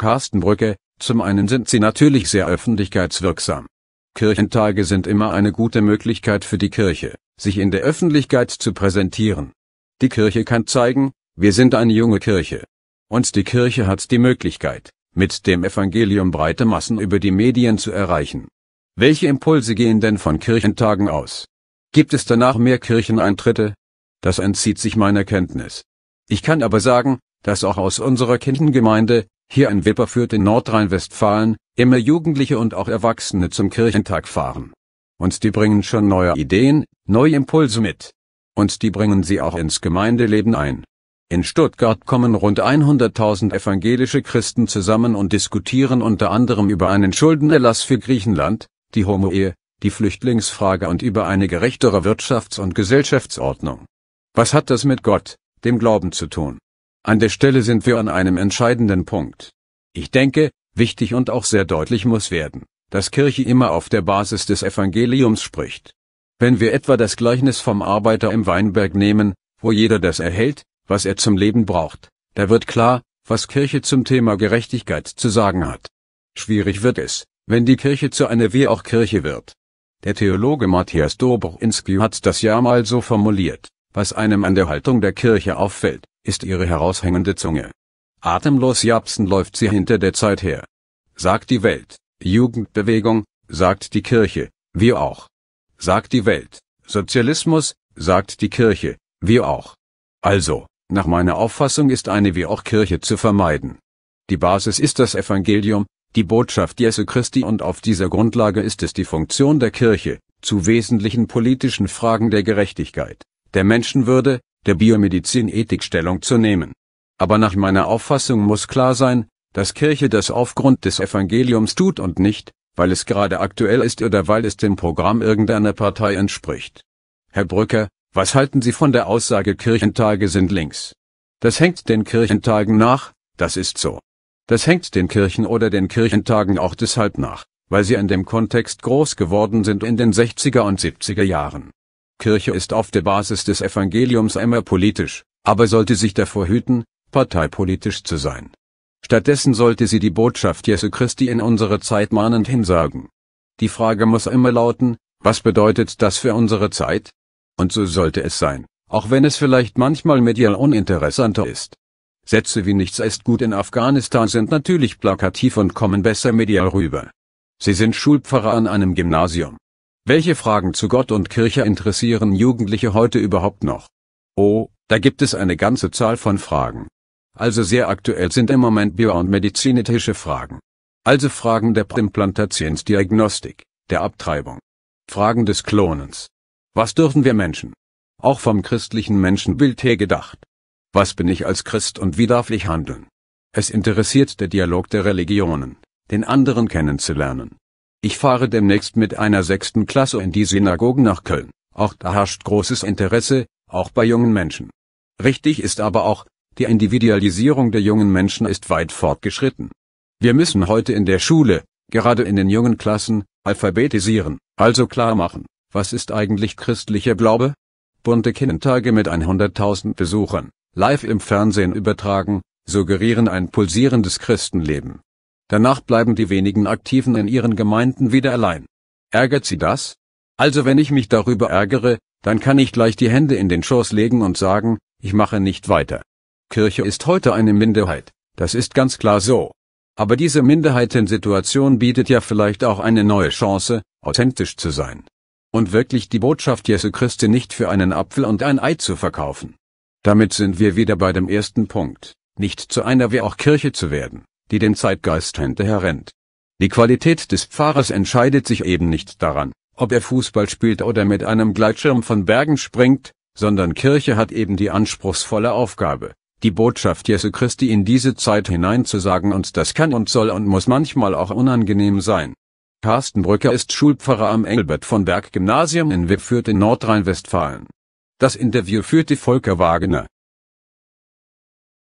Carsten Brücke, zum einen sind sie natürlich sehr öffentlichkeitswirksam. Kirchentage sind immer eine gute Möglichkeit für die Kirche, sich in der Öffentlichkeit zu präsentieren. Die Kirche kann zeigen, wir sind eine junge Kirche. Und die Kirche hat die Möglichkeit, mit dem Evangelium breite Massen über die Medien zu erreichen. Welche Impulse gehen denn von Kirchentagen aus? Gibt es danach mehr Kircheneintritte? Das entzieht sich meiner Kenntnis. Ich kann aber sagen, dass auch aus unserer Kindengemeinde, hier in Wipper führt in Nordrhein-Westfalen immer Jugendliche und auch Erwachsene zum Kirchentag fahren. Und die bringen schon neue Ideen, neue Impulse mit. Und die bringen sie auch ins Gemeindeleben ein. In Stuttgart kommen rund 100.000 evangelische Christen zusammen und diskutieren unter anderem über einen Schuldenerlass für Griechenland, die Homo-Ehe, die Flüchtlingsfrage und über eine gerechtere Wirtschafts- und Gesellschaftsordnung. Was hat das mit Gott, dem Glauben zu tun? An der Stelle sind wir an einem entscheidenden Punkt. Ich denke, wichtig und auch sehr deutlich muss werden, dass Kirche immer auf der Basis des Evangeliums spricht. Wenn wir etwa das Gleichnis vom Arbeiter im Weinberg nehmen, wo jeder das erhält, was er zum Leben braucht, da wird klar, was Kirche zum Thema Gerechtigkeit zu sagen hat. Schwierig wird es, wenn die Kirche zu einer wie auch Kirche wird. Der Theologe Matthias Dobrinski hat das ja mal so formuliert, was einem an der Haltung der Kirche auffällt, ist ihre heraushängende Zunge. Atemlos japsen läuft sie hinter der Zeit her. Sagt die Welt, Jugendbewegung, sagt die Kirche, wir auch. Sagt die Welt, Sozialismus, sagt die Kirche, wir auch. Also, nach meiner Auffassung ist eine wie auch Kirche zu vermeiden. Die Basis ist das Evangelium, die Botschaft Jesu Christi und auf dieser Grundlage ist es die Funktion der Kirche, zu wesentlichen politischen Fragen der Gerechtigkeit, der Menschenwürde, der Biomedizin-Ethik Stellung zu nehmen. Aber nach meiner Auffassung muss klar sein, dass Kirche das aufgrund des Evangeliums tut und nicht, weil es gerade aktuell ist oder weil es dem Programm irgendeiner Partei entspricht. Herr Brücker, was halten Sie von der Aussage Kirchentage sind links? Das hängt den Kirchentagen nach, das ist so. Das hängt den Kirchen oder den Kirchentagen auch deshalb nach, weil sie in dem Kontext groß geworden sind in den 60er und 70er Jahren. Kirche ist auf der Basis des Evangeliums immer politisch, aber sollte sich davor hüten, parteipolitisch zu sein. Stattdessen sollte sie die Botschaft Jesu Christi in unserer Zeit mahnend hinsagen. Die Frage muss immer lauten, was bedeutet das für unsere Zeit? Und so sollte es sein, auch wenn es vielleicht manchmal medial uninteressanter ist. Sätze wie nichts ist gut in Afghanistan sind natürlich plakativ und kommen besser medial rüber. Sie sind Schulpfarrer an einem Gymnasium, welche Fragen zu Gott und Kirche interessieren Jugendliche heute überhaupt noch? Oh, da gibt es eine ganze Zahl von Fragen. Also sehr aktuell sind im Moment bio- und medizinische Fragen. Also Fragen der Implantationsdiagnostik, der Abtreibung. Fragen des Klonens. Was dürfen wir Menschen? Auch vom christlichen Menschenbild her gedacht. Was bin ich als Christ und wie darf ich handeln? Es interessiert der Dialog der Religionen, den anderen kennenzulernen, ich fahre demnächst mit einer sechsten Klasse in die Synagogen nach Köln. Auch da herrscht großes Interesse, auch bei jungen Menschen. Richtig ist aber auch, die Individualisierung der jungen Menschen ist weit fortgeschritten. Wir müssen heute in der Schule, gerade in den jungen Klassen, alphabetisieren, also klar machen, was ist eigentlich christlicher Glaube? Bunte Kindertage mit 100.000 Besuchern, live im Fernsehen übertragen, suggerieren ein pulsierendes Christenleben. Danach bleiben die wenigen Aktiven in ihren Gemeinden wieder allein. Ärgert Sie das? Also wenn ich mich darüber ärgere, dann kann ich gleich die Hände in den Schoß legen und sagen, ich mache nicht weiter. Kirche ist heute eine Minderheit, das ist ganz klar so. Aber diese Minderheitensituation bietet ja vielleicht auch eine neue Chance, authentisch zu sein. Und wirklich die Botschaft Jesu Christi nicht für einen Apfel und ein Ei zu verkaufen. Damit sind wir wieder bei dem ersten Punkt, nicht zu einer wie auch Kirche zu werden die den Zeitgeist hinterherrennt. Die Qualität des Pfarrers entscheidet sich eben nicht daran, ob er Fußball spielt oder mit einem Gleitschirm von Bergen springt, sondern Kirche hat eben die anspruchsvolle Aufgabe, die Botschaft Jesu Christi in diese Zeit hineinzusagen und das kann und soll und muss manchmal auch unangenehm sein. Carsten Brücker ist Schulpfarrer am Engelbert von Berg Gymnasium in Wippfürth in Nordrhein-Westfalen. Das Interview führte Volker Wagner.